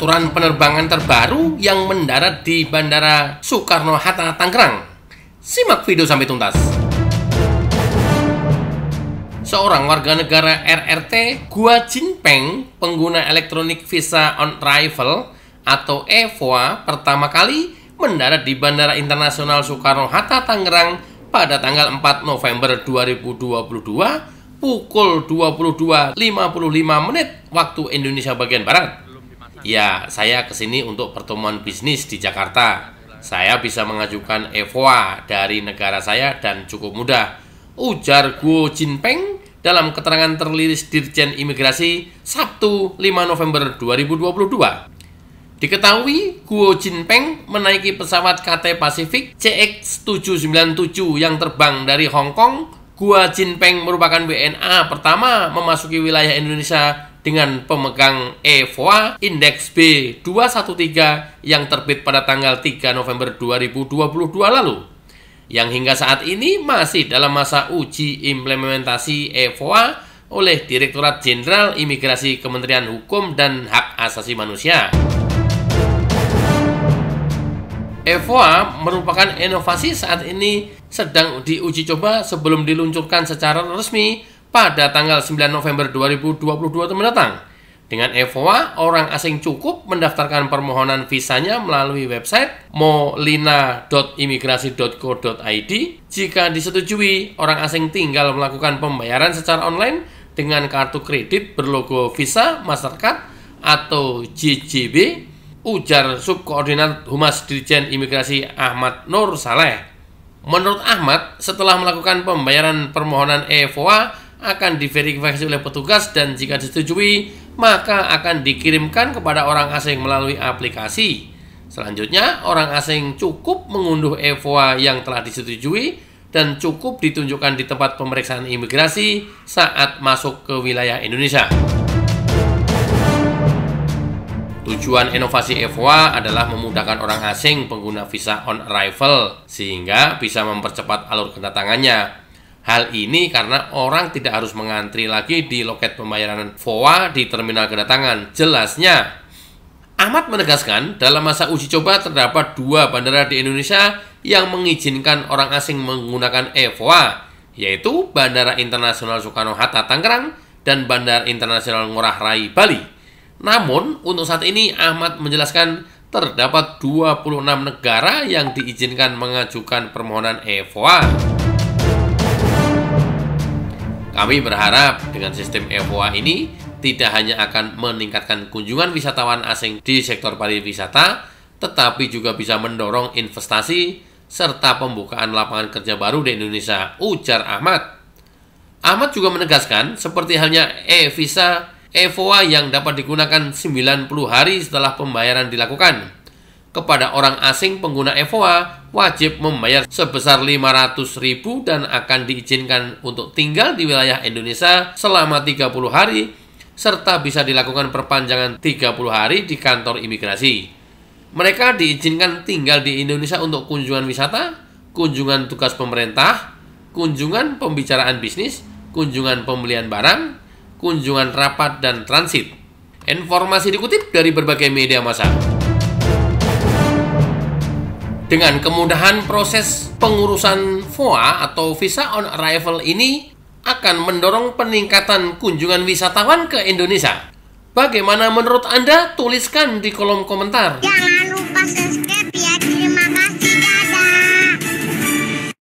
peraturan penerbangan terbaru yang mendarat di Bandara Soekarno-Hatta, Tangerang. Simak video sampai tuntas. Seorang warga negara RRT Gua Jinpeng, pengguna elektronik visa on arrival atau EVOA pertama kali mendarat di Bandara Internasional Soekarno-Hatta, Tangerang pada tanggal 4 November 2022 pukul 22.55 menit waktu Indonesia bagian Barat. Ya, saya ke sini untuk pertemuan bisnis di Jakarta. Saya bisa mengajukan EVOA dari negara saya dan cukup mudah. Ujar Guo Jinpeng dalam keterangan terliris Dirjen Imigrasi Sabtu 5 November 2022. Diketahui Guo Jinpeng menaiki pesawat KT Pacific CX797 yang terbang dari Hong Kong. Guo Jinpeng merupakan WNA pertama memasuki wilayah Indonesia dengan pemegang EVOA indeks B213 yang terbit pada tanggal 3 November 2022 lalu yang hingga saat ini masih dalam masa uji implementasi EVOA oleh Direktorat Jenderal Imigrasi Kementerian Hukum dan Hak Asasi Manusia. EVOA merupakan inovasi saat ini sedang diuji coba sebelum diluncurkan secara resmi pada tanggal 9 November 2022 mendatang. Dengan EVOA, orang asing cukup mendaftarkan permohonan visanya melalui website molina.imigrasi.co.id. Jika disetujui, orang asing tinggal melakukan pembayaran secara online dengan kartu kredit berlogo Visa, Mastercard, atau JJB, ujar subkoordinat Humas Dirjen Imigrasi Ahmad Nur Saleh. Menurut Ahmad, setelah melakukan pembayaran permohonan EVOA, akan diverifikasi oleh petugas dan jika disetujui maka akan dikirimkan kepada orang asing melalui aplikasi. Selanjutnya, orang asing cukup mengunduh EVOA yang telah disetujui dan cukup ditunjukkan di tempat pemeriksaan imigrasi saat masuk ke wilayah Indonesia. Tujuan inovasi EVOA adalah memudahkan orang asing pengguna visa on arrival sehingga bisa mempercepat alur kedatangannya Hal ini karena orang tidak harus mengantri lagi di loket pembayaran FOA di terminal kedatangan. Jelasnya, Ahmad menegaskan dalam masa uji coba terdapat dua bandara di Indonesia yang mengizinkan orang asing menggunakan EVOA, yaitu Bandara Internasional Soekarno-Hatta Tangerang dan Bandara Internasional Ngurah Rai Bali. Namun, untuk saat ini Ahmad menjelaskan terdapat 26 negara yang diizinkan mengajukan permohonan EVOA. Kami berharap dengan sistem EVOA ini tidak hanya akan meningkatkan kunjungan wisatawan asing di sektor pariwisata, tetapi juga bisa mendorong investasi serta pembukaan lapangan kerja baru di Indonesia, ujar Ahmad. Ahmad juga menegaskan, seperti halnya e-visa EVOA yang dapat digunakan 90 hari setelah pembayaran dilakukan kepada orang asing pengguna EVOA wajib membayar sebesar ribu dan akan diizinkan untuk tinggal di wilayah Indonesia selama 30 hari serta bisa dilakukan perpanjangan 30 hari di kantor imigrasi. Mereka diizinkan tinggal di Indonesia untuk kunjungan wisata, kunjungan tugas pemerintah, kunjungan pembicaraan bisnis, kunjungan pembelian barang, kunjungan rapat dan transit. Informasi dikutip dari berbagai media massa. Dengan kemudahan proses pengurusan FOA atau Visa on Arrival ini akan mendorong peningkatan kunjungan wisatawan ke Indonesia. Bagaimana menurut Anda? Tuliskan di kolom komentar. Jangan lupa subscribe.